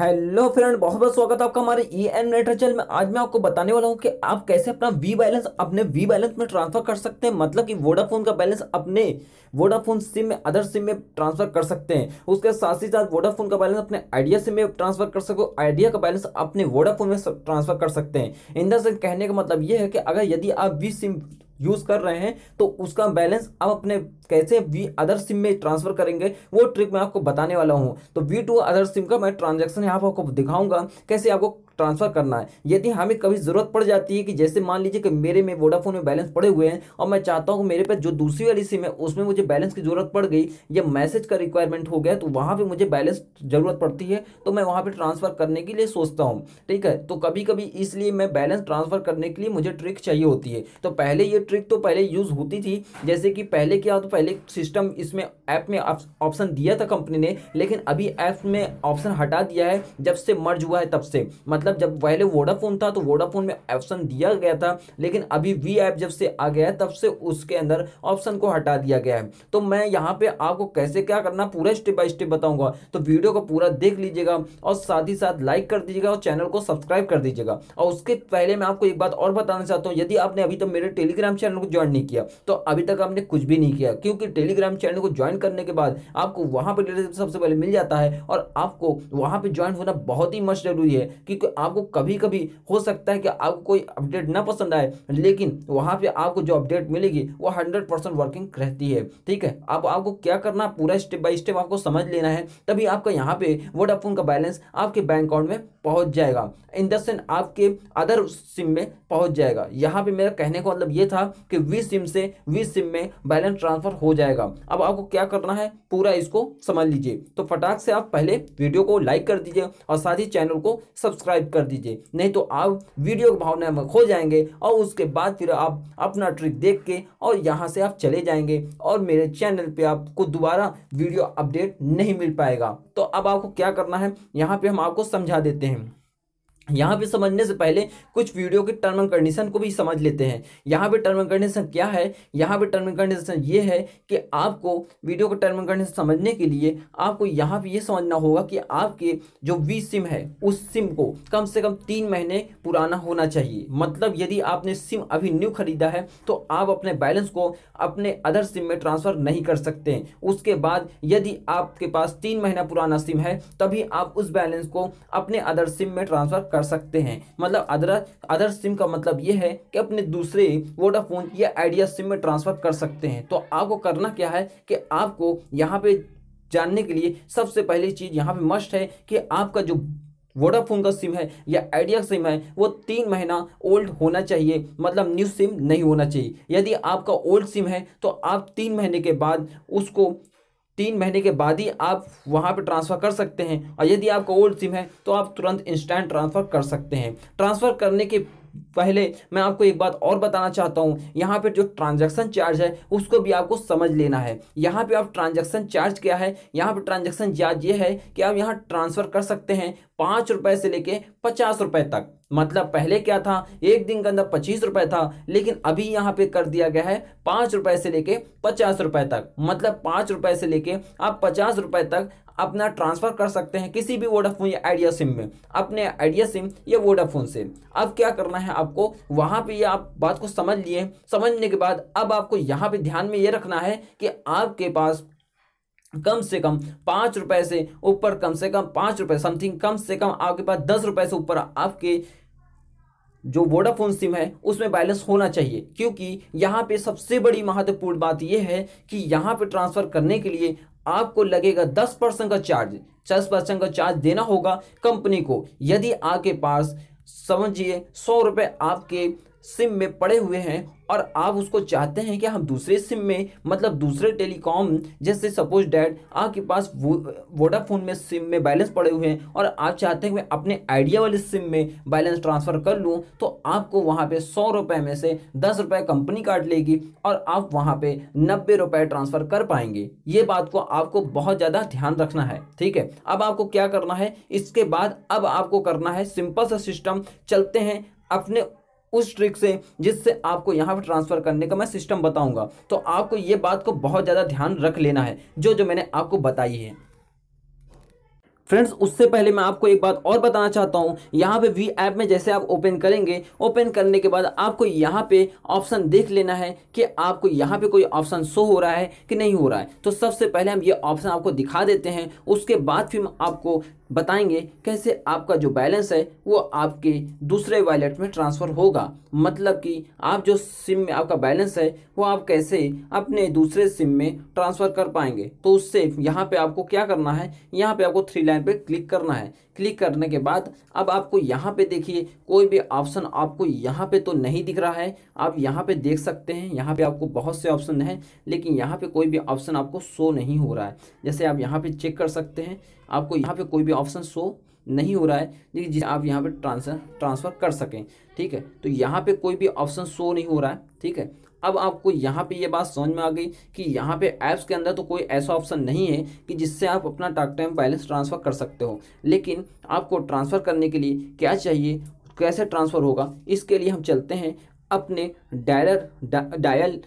hello friend बहुत बहुत स्वागत है आपका हमारे ई एन नेटर चैनल में आज मैं आपको बताने वाला हूँ कि आप कैसे अपना वी बैलेंस अपने वी बैलेंस में ट्रांसफर कर सकते हैं मतलब कि वोडाफोन का बैलेंस अपने वोडाफोन सिम में अदर सिम में ट्रांसफर कर सकते हैं उसके साथ ही साथ वोडाफोन का बैलेंस अपने आइडिया सिम में ट्रांसफर कर सको आइडिया का बैलेंस अपने वोडाफोन में ट्रांसफर कर सकते हैं इन द कहने का मतलब ये है कि अगर यदि आप वी सिम यूज़ कर रहे हैं तो उसका बैलेंस आप अपने कैसे वी अदर सिम में ट्रांसफ़र करेंगे वो ट्रिक मैं आपको बताने वाला हूँ तो वी टू अदर सिम का मैं ट्रांजेक्शन यहाँ पर आपको दिखाऊंगा कैसे आपको ट्रांसफ़र करना है यदि हमें कभी ज़रूरत पड़ जाती है कि जैसे मान लीजिए कि मेरे में वोडाफोन में बैलेंस पड़े हुए हैं और मैं चाहता हूँ मेरे पास जो दूसरी वाली सिम है उसमें मुझे बैलेंस की ज़रूरत पड़ गई या मैसेज का रिक्वायरमेंट हो गया तो वहाँ पर मुझे बैलेंस ज़रूरत पड़ती है तो मैं वहाँ पर ट्रांसफ़र करने के लिए सोचता हूँ ठीक है तो कभी कभी इसलिए मैं बैलेंस ट्रांसफ़र करने के लिए मुझे ट्रिक चाहिए होती है तो पहले ये ट्रिक तो पहले यूज़ होती थी जैसे कि पहले क्या तो पहले सिस्टम इसमें ऐप में ऑप्शन दिया था कंपनी ने लेकिन अभी ऐप में ऑप्शन हटा दिया है जब से मर्ज हुआ है तब से मतलब मतलब जब पहले वोडाफोन था तो वोडाफोन में ऑप्शन दिया गया था लेकिन अभी वी ऐप जब से आ गया है तब से उसके अंदर ऑप्शन को हटा दिया गया है तो मैं यहाँ पे आपको कैसे क्या करना पूरा स्टेप बाय स्टेप बताऊंगा तो वीडियो को पूरा देख लीजिएगा और साथ ही साथ लाइक कर दीजिएगा और चैनल को सब्सक्राइब कर दीजिएगा और उसके पहले मैं आपको एक बात और बताना चाहता हूँ यदि आपने अभी तक तो मेरे टेलीग्राम चैनल को ज्वाइन नहीं किया तो अभी तक आपने कुछ भी नहीं किया क्योंकि टेलीग्राम चैनल को ज्वाइन करने के बाद आपको वहाँ पर सबसे पहले मिल जाता है और आपको वहाँ पर ज्वाइन होना बहुत ही मस्ट जरूरी है क्योंकि आपको कभी कभी हो सकता है कि आपको कोई अपडेट ना पसंद आए लेकिन वहाँ पर आपको जो अपडेट मिलेगी वो हंड्रेड परसेंट वर्किंग रहती है ठीक है अब आपको क्या करना पूरा स्टेप बाय स्टेप आपको समझ लेना है तभी आपका यहाँ पे वोडाफोन का बैलेंस आपके बैंक अकाउंट में पहुंच जाएगा इन द सेंस आपके अदर सिम में पहुंच जाएगा यहाँ पे मेरा कहने का मतलब ये था कि वी सिम से वी सिम में बैलेंस ट्रांसफर हो जाएगा अब आपको क्या करना है पूरा इसको समझ लीजिए तो फटाक से आप पहले वीडियो को लाइक कर दीजिए और साथ ही चैनल को सब्सक्राइब सब्सक्राइब कर दीजिए नहीं तो आप वीडियो की भावना में खो जाएंगे और उसके बाद फिर आप अपना ट्रिक देख के और यहाँ से आप चले जाएंगे और मेरे चैनल पर आपको दोबारा वीडियो अपडेट नहीं मिल पाएगा तो अब आपको क्या करना है यहाँ पर हम आपको समझा देते हैं यहाँ पे समझने से पहले कुछ वीडियो के टर्म एंड कंडीशन को भी समझ लेते हैं यहाँ पे टर्म एंड कंडीशन क्या है यहाँ पे टर्म एंड कंडीशन ये है कि आपको वीडियो के टर्म एंड कंडीशन समझने के लिए आपको यहाँ पे ये समझना होगा कि आपके जो वी सिम है उस सिम को कम से कम तीन महीने पुराना होना चाहिए मतलब यदि आपने सिम अभी न्यू खरीदा है तो आप अपने बैलेंस को अपने अदर सिम में ट्रांसफ़र नहीं कर सकते उसके बाद यदि आपके पास तीन महीना पुराना सिम है तभी आप उस बैलेंस को अपने अदर सिम में ट्रांसफ़र कर कर सकते हैं मतलब अदर अदर सिम का मतलब ये है कि अपने दूसरे वोडाफोन या आइडिया सिम में ट्रांसफ़र कर सकते हैं तो आपको करना क्या है कि आपको यहाँ पे जानने के लिए सबसे पहली चीज़ यहाँ पे मस्ट है कि आपका जो वोडाफोन का सिम है या आइडिया सिम है वो तीन महीना ओल्ड होना चाहिए मतलब न्यू सिम नहीं होना चाहिए यदि आपका ओल्ड सिम है तो आप तीन महीने के बाद उसको तीन महीने के बाद ही आप वहाँ पर ट्रांसफ़र कर सकते हैं और यदि आपका ओल्ड सिम है तो आप तुरंत इंस्टेंट ट्रांसफ़र कर सकते हैं ट्रांसफ़र करने के पहले मैं आपको एक बात और बताना चाहता हूँ यहाँ पर जो ट्रांजैक्शन चार्ज है उसको भी आपको समझ लेना है यहाँ पे आप ट्रांजैक्शन चार्ज क्या है यहाँ पे ट्रांजैक्शन चार्ज ये है कि आप यहाँ ट्रांसफ़र कर सकते हैं पाँच रुपये से लेके पचास रुपये तक मतलब पहले क्या था एक दिन के अंदर पच्चीस रुपए था लेकिन अभी यहाँ पे कर दिया गया है पाँच रुपए से लेके पचास रुपए तक मतलब पाँच रुपए से लेके आप पचास रुपए तक अपना ट्रांसफ़र कर सकते हैं किसी भी वोडाफोन या आइडिया सिम में अपने आइडिया सिम या वोडाफोन से अब क्या करना है आपको वहाँ पर आप बात को समझ लिए समझने के बाद अब आपको यहाँ पे ध्यान में ये रखना है कि आपके पास कम से कम पाँच रुपए से ऊपर कम से कम पाँच रुपए समथिंग कम से कम आपके पास दस रुपए से ऊपर आपके जो वोडाफोन सिम है उसमें बैलेंस होना चाहिए क्योंकि यहाँ पे सबसे बड़ी महत्वपूर्ण बात यह है कि यहाँ पे ट्रांसफ़र करने के लिए आपको लगेगा दस परसेंट का चार्ज दस परसेंट का चार्ज देना होगा कंपनी को यदि आपके पास समझिए सौ रुपये आपके सिम में पड़े हुए हैं और आप उसको चाहते हैं कि हम दूसरे सिम में मतलब दूसरे टेलीकॉम जैसे सपोज डैड आपके पास वो, वोडाफोन में सिम में बैलेंस पड़े हुए हैं और आप चाहते हैं कि मैं अपने आइडिया वाले सिम में बैलेंस ट्रांसफ़र कर लूँ तो आपको वहाँ पे सौ रुपये में से दस रुपये कंपनी काट लेगी और आप वहाँ पर नब्बे रुपये ट्रांसफ़र कर पाएंगे ये बात को आपको बहुत ज़्यादा ध्यान रखना है ठीक है अब आपको क्या करना है इसके बाद अब आपको करना है सिंपल सा सिस्टम चलते हैं अपने उस ट्रिक से जिससे आपको यहाँ पर ट्रांसफ़र करने का मैं सिस्टम बताऊँगा तो आपको ये बात को बहुत ज़्यादा ध्यान रख लेना है जो जो मैंने आपको बताई है फ्रेंड्स उससे पहले मैं आपको एक बात और बताना चाहता हूँ यहाँ पे वी ऐप में जैसे आप ओपन करेंगे ओपन करने के बाद आपको यहाँ पे ऑप्शन देख लेना है कि आपको यहाँ पे कोई ऑप्शन शो हो रहा है कि नहीं हो रहा है तो सबसे पहले हम ये ऑप्शन आपको दिखा देते हैं उसके बाद फिर आपको बताएंगे कैसे आपका जो बैलेंस है वो आपके दूसरे वॉलेट में ट्रांसफ़र होगा मतलब कि आप जो सिम में आपका बैलेंस है वो आप कैसे अपने दूसरे सिम में ट्रांसफ़र कर पाएंगे तो उससे यहाँ पे आपको क्या करना है यहाँ पे आपको थ्री लाइन यहाँ पे क्लिक करना है क्लिक करने के बाद अब आपको यहाँ पे देखिए कोई भी ऑप्शन आपको यहाँ पे तो नहीं दिख रहा है आप यहाँ पे देख सकते हैं यहाँ पे आपको बहुत से ऑप्शन हैं लेकिन यहाँ पे कोई भी ऑप्शन आपको शो नहीं हो रहा है जैसे आप यहाँ पे चेक कर सकते हैं आपको यहाँ पे कोई भी ऑप्शन शो नहीं हो रहा है लेकिन जिसे आप यहाँ पर ट्रांसफर ट्रांसफ़र कर सकें ठीक है तो यहाँ पे कोई भी ऑप्शन शो नहीं हो रहा है ठीक है अब आपको यहाँ पे ये यह बात समझ में आ गई कि यहाँ पे ऐप्स के अंदर तो कोई ऐसा ऑप्शन नहीं है कि जिससे आप अपना टाक टाइम बैलेंस ट्रांसफ़र कर सकते हो लेकिन आपको ट्रांसफ़र करने के लिए क्या चाहिए कैसे ट्रांसफ़र होगा इसके लिए हम चलते हैं अपने डायलर डा, डायल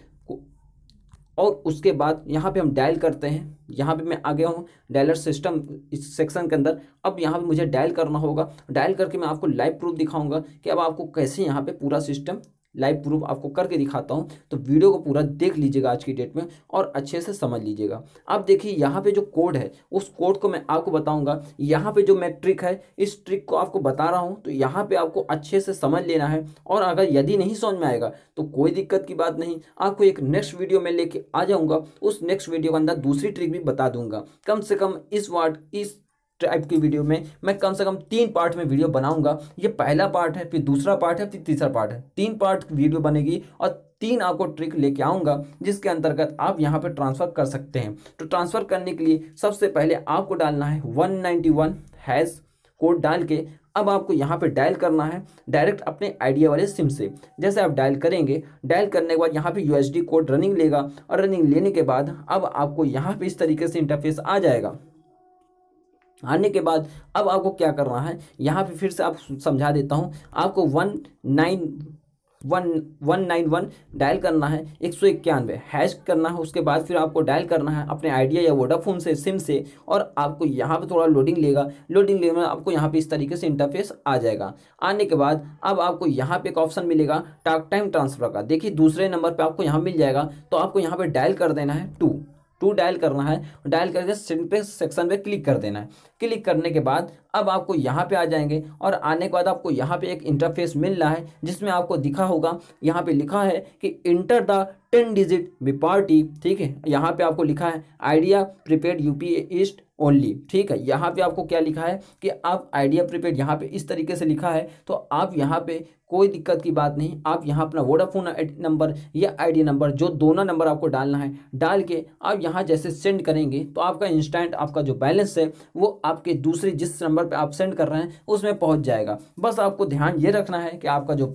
और उसके बाद यहाँ पे हम डायल करते हैं यहाँ पे मैं आ गया हूँ डायलर सिस्टम इस सेक्शन के अंदर अब यहाँ पे मुझे डायल करना होगा डायल करके मैं आपको लाइव प्रूफ दिखाऊंगा कि अब आपको कैसे यहाँ पे पूरा सिस्टम लाइव प्रूफ आपको करके दिखाता हूँ तो वीडियो को पूरा देख लीजिएगा आज की डेट में और अच्छे से समझ लीजिएगा अब देखिए यहाँ पे जो कोड है उस कोड को मैं आपको बताऊँगा यहाँ पे जो मैं ट्रिक है इस ट्रिक को आपको बता रहा हूँ तो यहाँ पे आपको अच्छे से समझ लेना है और अगर यदि नहीं समझ में आएगा तो कोई दिक्कत की बात नहीं आपको एक नेक्स्ट वीडियो में लेके आ जाऊँगा उस नेक्स्ट वीडियो के अंदर दूसरी ट्रिक भी बता दूंगा कम से कम इस वार्ड इस टाइप की वीडियो में मैं कम से कम तीन पार्ट में वीडियो बनाऊंगा ये पहला पार्ट है फिर दूसरा पार्ट है फिर तीसरा पार्ट है तीन पार्ट की वीडियो बनेगी और तीन आपको ट्रिक लेके आऊँगा जिसके अंतर्गत आप यहाँ पर ट्रांसफ़र कर सकते हैं तो ट्रांसफ़र करने के लिए सबसे पहले आपको डालना है वन नाइन्टी वन हैज़ कोड डाल के अब आपको यहाँ पे डायल करना है डायरेक्ट अपने आइडिया वाले सिम से जैसे आप डायल करेंगे डायल करने के बाद यहाँ पे यू कोड रनिंग लेगा और रनिंग लेने के बाद अब आपको यहाँ पे इस तरीके से इंटरफेस आ जाएगा आने के बाद अब आपको क्या करना है यहाँ पे फिर से आप समझा देता हूँ आपको one nine one one nine one dial करना है एक सौ इक्यानवे हैश करना है उसके बाद फिर आपको डायल करना है अपने आइडिया या वोडाफोन से सिम से और आपको यहाँ पे थोड़ा लोडिंग लेगा लोडिंग लेने में आपको यहाँ पे इस तरीके से इंटरफेस आ जाएगा आने के बाद अब आपको यहाँ पे एक ऑप्शन मिलेगा टाक टाइम ट्रांसफ़र का देखिए दूसरे नंबर पर आपको यहाँ मिल जाएगा तो आपको यहाँ पर डायल कर देना है टू टू डायल करना है डायल करके सिंपल सेक्शन पे क्लिक कर देना है क्लिक करने के बाद अब आपको यहाँ पे आ जाएंगे और आने के बाद आपको यहाँ पे एक इंटरफेस मिल रहा है जिसमें आपको दिखा होगा यहाँ पे लिखा है कि enter the ten digit Vi party ठीक है यहाँ पे आपको लिखा है Idea U UP East only ठीक है यहाँ पे आपको क्या लिखा है कि आप आइडिया प्रिपेड यहाँ पे इस तरीके से लिखा है तो आप यहाँ पे कोई दिक्कत की बात नहीं आप यहाँ अपना वोडाफोन नंबर या आईडिया नंबर जो दोनों नंबर आपको डालना है डाल के आप यहाँ जैसे सेंड करेंगे तो आपका इंस्टेंट आपका जो बैलेंस है वो आपके दूसरे जिस नंबर नंबर पर आप सेंड कर रहे हैं उसमें पहुँच जाएगा बस आपको ध्यान ये रखना है कि आपका जो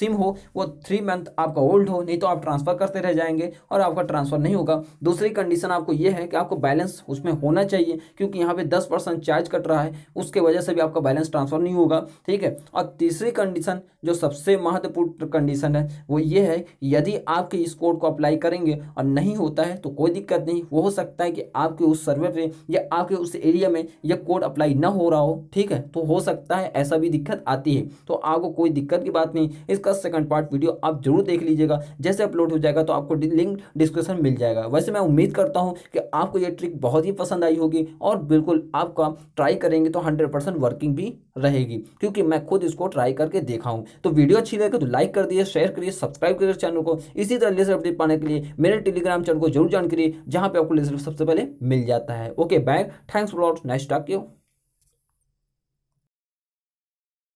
सिम हो वो थ्री मंथ आपका ओल्ड हो नहीं तो आप ट्रांसफ़र करते रह जाएंगे और आपका ट्रांसफ़र नहीं होगा दूसरी कंडीशन आपको ये है कि आपको बैलेंस उसमें होना चाहिए क्योंकि यहाँ पे दस परसेंट चार्ज कट रहा है उसके वजह से भी आपका बैलेंस ट्रांसफ़र नहीं होगा ठीक है और तीसरी कंडीशन जो सबसे महत्वपूर्ण कंडीशन है वो ये है यदि आपके इस कोड को अप्लाई करेंगे और नहीं होता है तो कोई दिक्कत नहीं वो हो सकता है कि आपके उस सर्वे पर या आपके उस एरिया में यह कोड अप्लाई ना हो रहा हो ठीक है तो हो सकता है ऐसा भी दिक्कत आती है तो आपको कोई दिक्कत की बात नहीं इसका दस सेकंड पार्ट वीडियो आप जरूर देख लीजिएगा जैसे अपलोड हो जाएगा तो आपको लिंक डिस्क्रिप्शन मिल जाएगा वैसे मैं उम्मीद करता हूँ कि आपको ये ट्रिक बहुत ही पसंद आई होगी और बिल्कुल आपका ट्राई करेंगे तो हंड्रेड परसेंट वर्किंग भी रहेगी क्योंकि मैं खुद इसको ट्राई करके देखा हूँ तो वीडियो अच्छी लगे तो लाइक कर दिए शेयर करिए सब्सक्राइब करिए चैनल को इसी तरह लेसर अपडेट पाने के लिए मेरे टेलीग्राम चैनल को जरूर ज्वाइन करिए जहाँ पे आपको लेसर सबसे पहले मिल जाता है ओके बैग thanks for what nice talk you